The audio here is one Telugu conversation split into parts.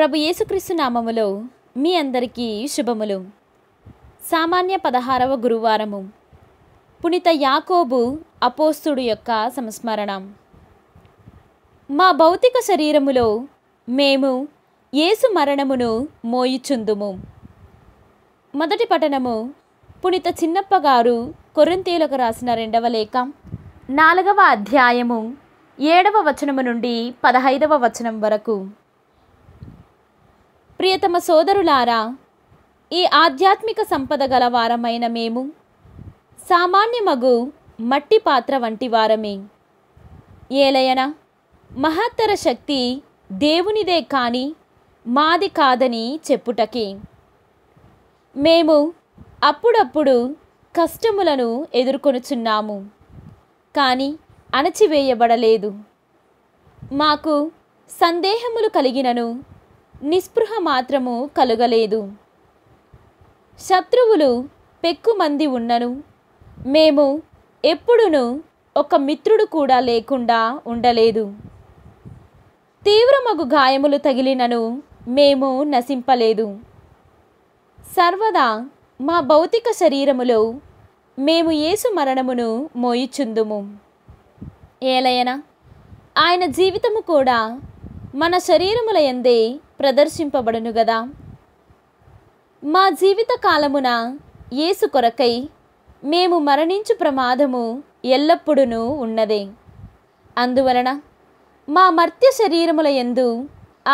ప్రభు యేసుక్రీస్తు నామములో మీ అందరికీ శుభములు సామాన్య పదహారవ గురువారము పునిత యాకోబు అపోస్తుడు యొక్క సంస్మరణం మా భౌతిక శరీరములో మేము యేసు మరణమును మోయిచుందుము మొదటి పఠనము పునిత చిన్నప్ప గారు కొరింతీలకు రాసిన రెండవ లేఖ నాలుగవ అధ్యాయము ఏడవ వచనము నుండి పదహైదవ వచనం వరకు ప్రియతమ సోదరులారా ఈ ఆధ్యాత్మిక సంపద గల వారమైన మేము సామాన్య మగు మట్టి పాత్ర వంటి వారమే ఏలయన మహత్తర శక్తి దేవునిదే కానీ మాది కాదని చెప్పుటకి మేము అప్పుడప్పుడు కష్టములను ఎదుర్కొనుచున్నాము కానీ అణచివేయబడలేదు మాకు సందేహములు కలిగినను నిస్పృహ మాత్రము కలుగలేదు శత్రువులు పెక్కుమంది ఉన్నను మేము ఎప్పుడును ఒక మిత్రుడు కూడా లేకుండా ఉండలేదు తీవ్రమగు గాయములు తగిలినను మేము నశింపలేదు సర్వదా మా భౌతిక శరీరములో మేము యేసు మరణమును మోయిచుందుము ఏలయన ఆయన జీవితము కూడా మన శరీరముల ఎందే ప్రదర్శింపబడును గదా మా జీవిత కాలమున యేసు కొరకై మేము మరణించు ప్రమాదము ఎల్లప్పుడూ ఉన్నదే అందువలన మా మర్త్య శరీరముల ఎందు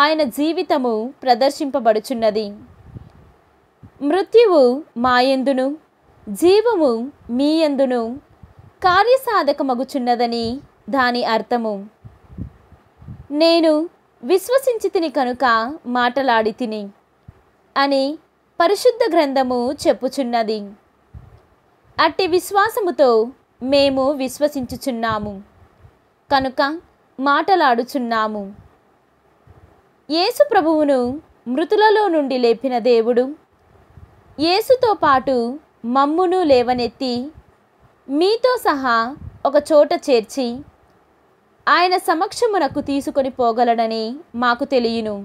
ఆయన జీవితము ప్రదర్శింపబడుచున్నది మృత్యువు మాయందును జీవము మీయందును కార్యసాధకమగుచున్నదని దాని అర్థము నేను విశ్వసించి తిని కనుక మాటలాడి తిని అని పరిశుద్ధ గ్రంథము చెప్పుచున్నది అట్టి విశ్వాసముతో మేము విశ్వసించుచున్నాము కనుక మాటలాడుచున్నాము యేసు ప్రభువును మృతులలో నుండి లేపిన దేవుడు యేసుతో పాటు మమ్మును లేవనెత్తి మీతో సహా ఒక చోట చేర్చి ఆయన సమక్షమునకు తీసుకొని పోగలడని మాకు తెలియను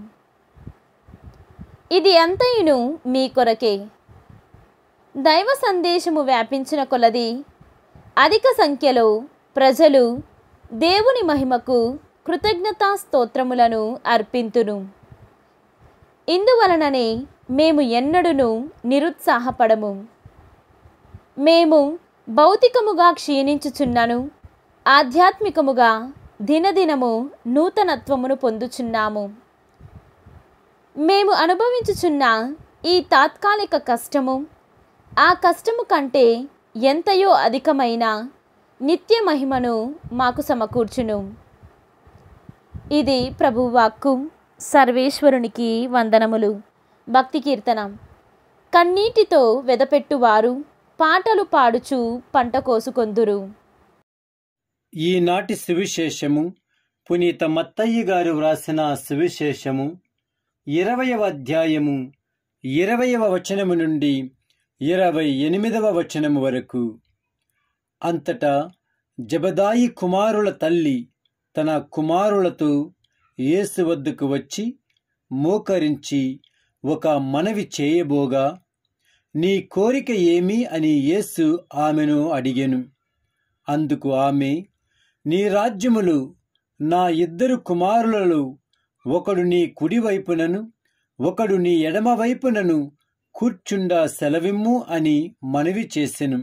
ఇది అంతయును మీ కొరకే దైవ సందేశము వ్యాపించిన కొలది అధిక సంఖ్యలో ప్రజలు దేవుని మహిమకు కృతజ్ఞతా స్తోత్రములను అర్పింతును ఇందువలననే మేము ఎన్నడూను నిరుత్సాహపడము మేము భౌతికముగా క్షీణించుచున్నను ఆధ్యాత్మికముగా దినదినము నూతనత్వమును పొందుచున్నాము మేము అనుభవించుచున్న ఈ తాత్కాలిక కష్టము ఆ కష్టము కంటే ఎంతయో అధికమైన నిత్య మహిమను మాకు సమకూర్చును ఇది ప్రభువాక్కు సర్వేశ్వరునికి వందనములు భక్తి కీర్తనం కన్నీటితో వెదపెట్టువారు పాటలు పాడుచు పంట కోసుకొందురు ఈనాటి సువిశేషము పునీత మత్తయ్య గారు వ్రాసిన సువిశేషము ఇరవయవ అధ్యాయము ఇరవయవ వచనము నుండి ఇరవై ఎనిమిదవ వచనము వరకు అంతటా జబదాయి కుమారుల తల్లి తన కుమారులతో యేసు వద్దకు వచ్చి మోకరించి ఒక మనవి చేయబోగా నీ కోరిక ఏమి అని యేసు ఆమెను అడిగెను అందుకు ఆమె నీ రాజ్యములు నా ఇద్దరు కుమారులలో ఒకడు నీ కుడివైపునను ఒకడు నీ ఎడమవైపునను కూర్చుండా సెలవిమ్ము అని మనవి చేసెను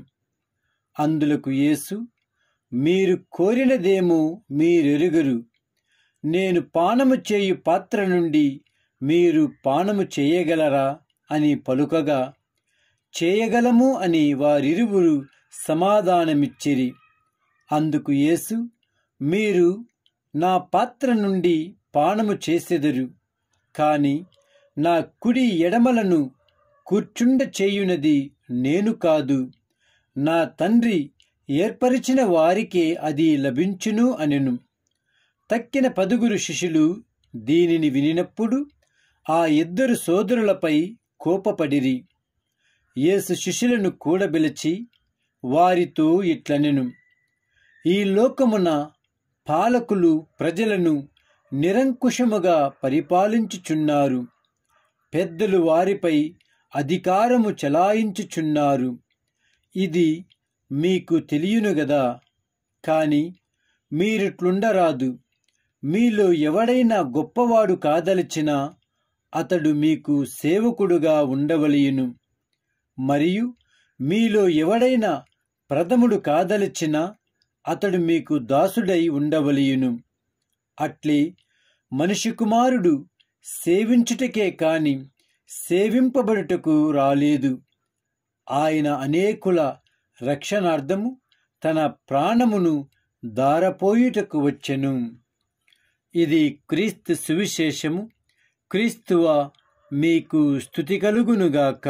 అందులకు యేసు మీరు కోరినదేమో మీరెరుగురు నేను పానము చేయు పాత్ర నుండి మీరు పానము చేయగలరా అని పలుకగా చేయగలము అని వారిరువురు సమాధానమిచ్చిరి అందుకు యేసు మీరు నా పాత్ర నుండి పానము చేసెదరు కాని నా కుడి ఎడమలను కూర్చుండ చేయునది నేను కాదు నా తండ్రి ఏర్పరిచిన వారికే అది లభించును అనెను తక్కిన పదుగురు శిష్యులు దీనిని వినినప్పుడు ఆ ఇద్దరు సోదరులపై కోపపడిరి యేసు శిష్యులను కూడబిలిచి వారితో ఇట్లనెను ఈ లోకమున పాలకులు ప్రజలను నిరంకుశముగా పరిపాలించుచున్నారు పెద్దలు వారిపై అధికారము చెలాయించుచున్నారు ఇది మీకు తెలియను గదా కాని మీరిట్లుండరాదు మీలో ఎవడైనా గొప్పవాడు కాదలిచినా అతడు మీకు సేవకుడుగా ఉండవలియును మరియు మీలో ఎవడైనా ప్రథముడు కాదలిచినా అతడు మీకు దాసుడై ఉండవలియును అట్లే మనిషి కుమారుడు సేవించుటకే కాని సేవింపబడుటకు రాలేదు ఆయన అనేకుల రక్షణార్థము తన ప్రాణమును దారపోయుటకు వచ్చెను ఇది క్రీస్తు సువిశేషము క్రీస్తువ మీకు స్థుతి కలుగునుగాక